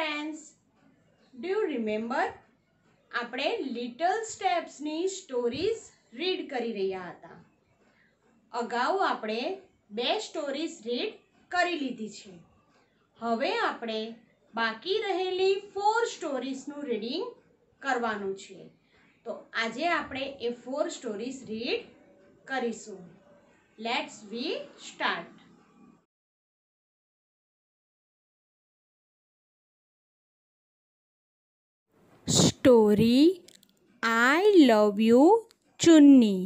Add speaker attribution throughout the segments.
Speaker 1: Friends do you remember આપણે little સ્ટેપ્સની stories read કરી રહ્યા હતા અગાઉ આપણે બે સ્ટોરીઝ રીડ કરી લીધી છે હવે આપણે બાકી રહેલી ફોર સ્ટોરીઝનું રીડિંગ કરવાનું છે તો આજે આપણે એ ફોર સ્ટોરીઝ રીડ કરીશું let's we start story I Love You Chunni.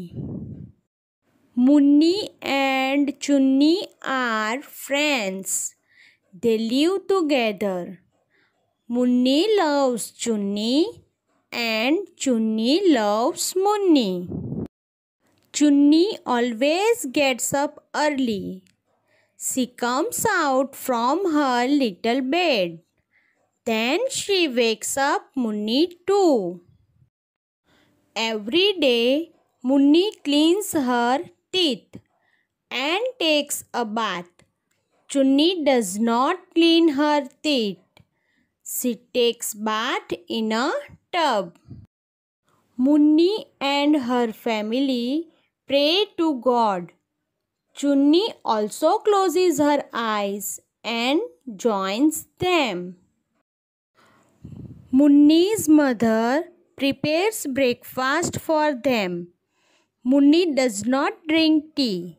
Speaker 1: Munni and Chunni are friends. They live together. Munni loves Chunni and Chunni loves Munni. Chunni always gets up early. She comes out from her little bed. Then she wakes up Munni too. Every day, Munni cleans her teeth and takes a bath. Chunni does not clean her teeth. She takes bath in a tub. Munni and her family pray to God. Chunni also closes her eyes and joins them. Munni's mother prepares breakfast for them. Munni does not drink tea.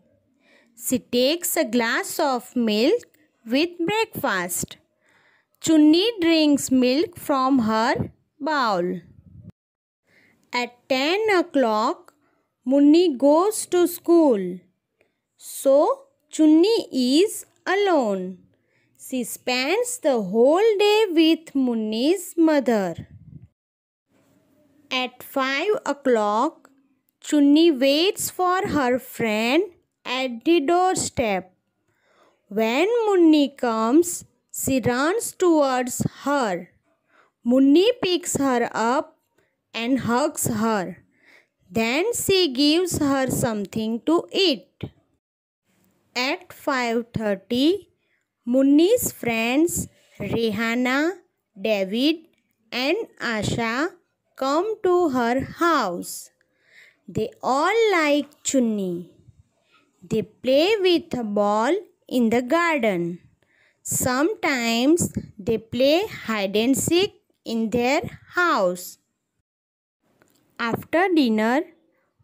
Speaker 1: She takes a glass of milk with breakfast. Chunni drinks milk from her bowl. At 10 o'clock, Munni goes to school. So, Chunni is alone. She spends the whole day with Munni's mother. At 5 o'clock, Chunni waits for her friend at the doorstep. When Munni comes, she runs towards her. Munni picks her up and hugs her. Then she gives her something to eat. At 5:30 Munni's friends Rehana, David and Asha come to her house. They all like Chunni. They play with a ball in the garden. Sometimes they play hide and seek in their house. After dinner,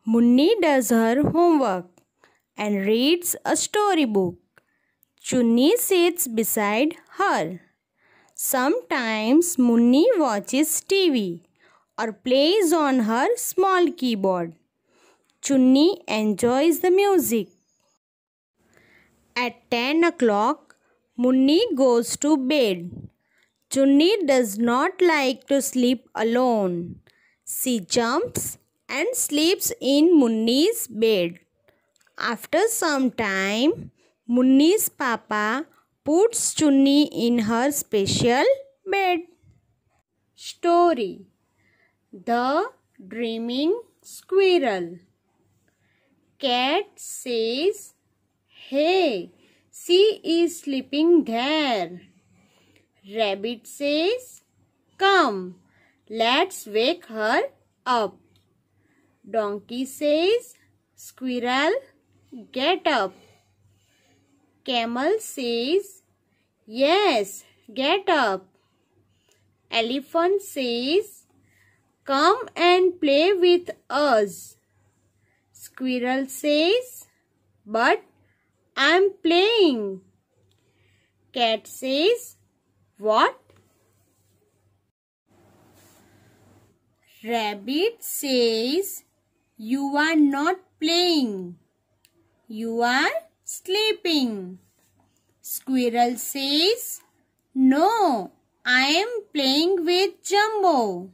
Speaker 1: Munni does her homework and reads a storybook. Chunni sits beside her. Sometimes Munni watches TV or plays on her small keyboard. Chunni enjoys the music. At 10 o'clock, Munni goes to bed. Chunni does not like to sleep alone. She jumps and sleeps in Munni's bed. After some time, Munni's papa puts Chunni in her special bed story the dreaming squirrel cat says hey she is sleeping there rabbit says come let's wake her up donkey says squirrel get up Camel says, Yes, get up. Elephant says, Come and play with us. Squirrel says, But I'm playing. Cat says, What? Rabbit says, You are not playing. You are sleeping. Squirrel says, No, I am playing with Jumbo.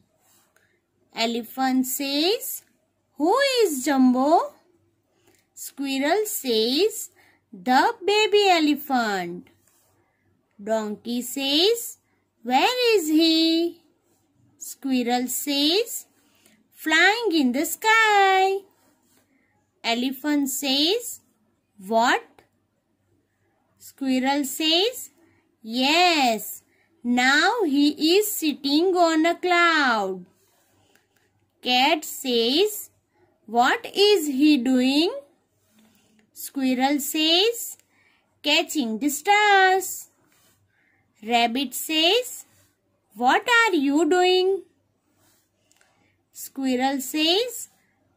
Speaker 1: Elephant says, Who is Jumbo? Squirrel says, The baby elephant. Donkey says, Where is he? Squirrel says, Flying in the sky. Elephant says, what? Squirrel says, Yes, now he is sitting on a cloud. Cat says, What is he doing? Squirrel says, Catching the stars. Rabbit says, What are you doing? Squirrel says,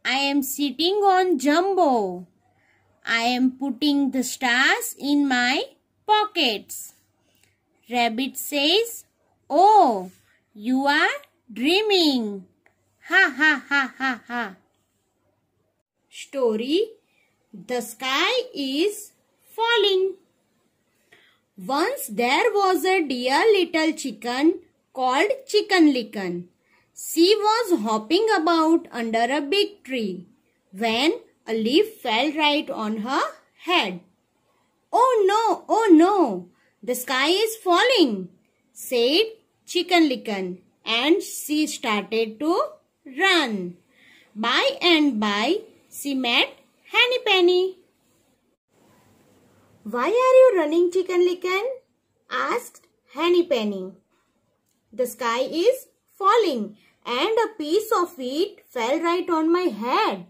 Speaker 1: I am sitting on Jumbo. I am putting the stars in my pockets. Rabbit says, Oh, you are dreaming. Ha ha ha ha ha. Story The Sky is Falling Once there was a dear little chicken called Chicken Licken. She was hopping about under a big tree when a leaf fell right on her head. Oh no, oh no, the sky is falling, said Chicken Licken and she started to run. By and by, she met Henny Penny. Why are you running, Chicken Licken? asked Henny Penny. The sky is falling and a piece of it fell right on my head.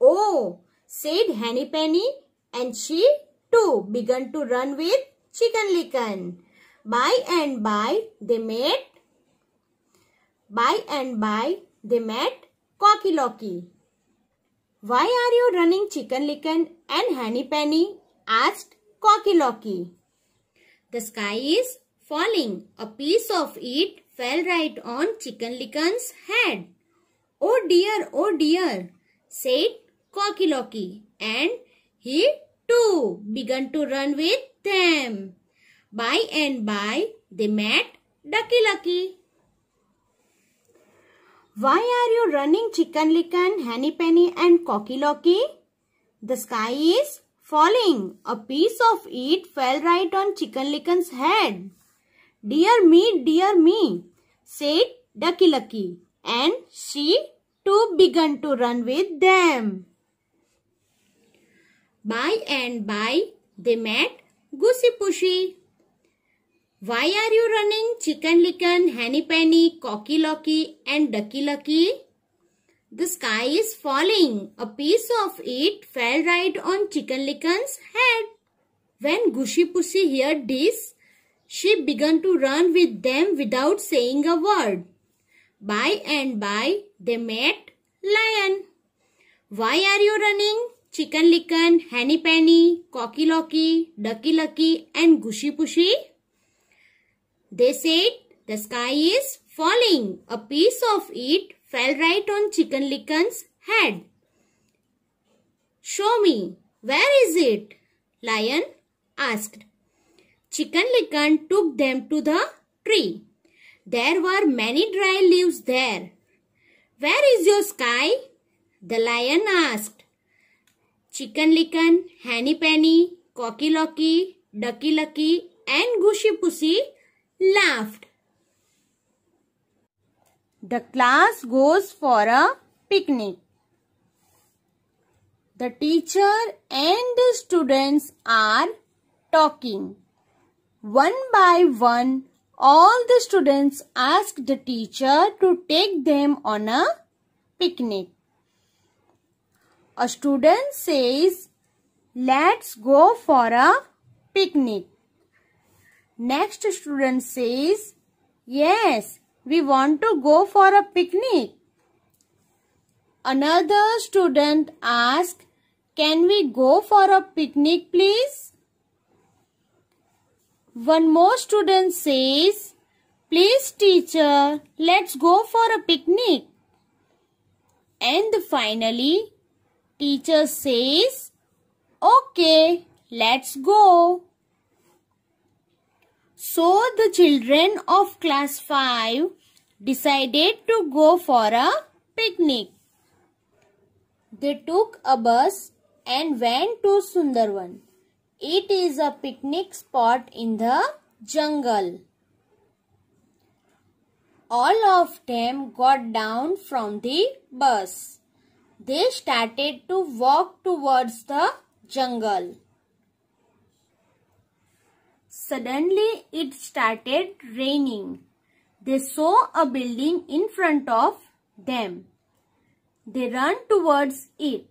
Speaker 1: Oh, said Henny Penny and she too began to run with Chicken Licken. By and by they met, by and by they met Cocky Locky. Why are you running Chicken Licken and Henny Penny? asked Cocky Locky. The sky is falling. A piece of it fell right on Chicken Licken's head. Oh dear, oh dear, said Cocky Locky and he too began to run with them. By and by they met Ducky Lucky. Why are you running Chicken Licken, Henny Penny and Cocky Locky? The sky is falling. A piece of it fell right on Chicken Licken's head. Dear me, dear me, said Ducky Lucky. And she too began to run with them. By and by, they met Goosey Pushy. Why are you running, Chicken Licken, Henny Penny, Cocky Locky and Ducky Lucky? The sky is falling. A piece of it fell right on Chicken Licken's head. When Gushy Pussy heard this, she began to run with them without saying a word. By and by, they met Lion. Why are you running? chicken licken, henny penny, cocky locky, ducky lucky and gushy pushy. They said the sky is falling. A piece of it fell right on chicken licken's head. Show me, where is it? Lion asked. Chicken licken took them to the tree. There were many dry leaves there. Where is your sky? The lion asked chicken licken, henny penny, cocky locky, ducky lucky and gushy pussy laughed. The class goes for a picnic. The teacher and the students are talking. One by one, all the students ask the teacher to take them on a picnic. A student says, let's go for a picnic. Next student says, yes, we want to go for a picnic. Another student asks, can we go for a picnic please? One more student says, Please teacher, let's go for a picnic. And finally, Teacher says, Okay, let's go. So the children of class 5 decided to go for a picnic. They took a bus and went to Sundarban. It is a picnic spot in the jungle. All of them got down from the bus they started to walk towards the jungle. Suddenly it started raining. They saw a building in front of them. They ran towards it.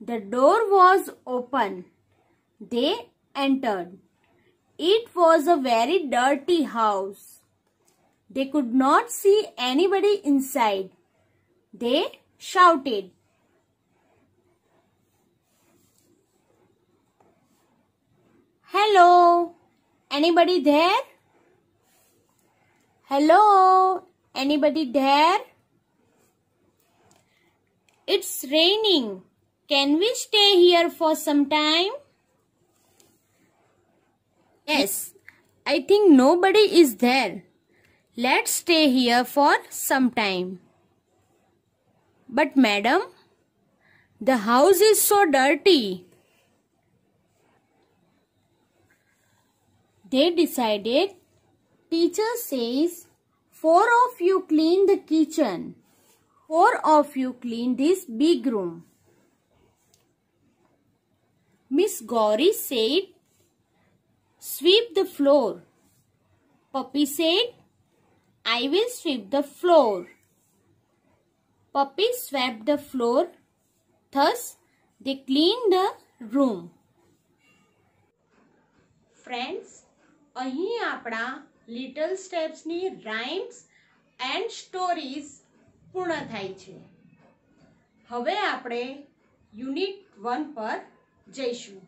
Speaker 1: The door was open. They entered. It was a very dirty house. They could not see anybody inside. They shouted. Hello. Anybody there? Hello. Anybody there? It's raining. Can we stay here for some time? Yes, I think nobody is there. Let's stay here for some time. But madam, the house is so dirty. They decided, teacher says, four of you clean the kitchen. Four of you clean this big room. Miss Gauri said, sweep the floor. Puppy said, I will sweep the floor. Puppy swept the floor. Thus, they cleaned the room. Friends, અહીં આપણા little સ્ટેપ્સની rhymes and stories પૂર્ણ થાય છે હવે આપણે unit one પર જઈશું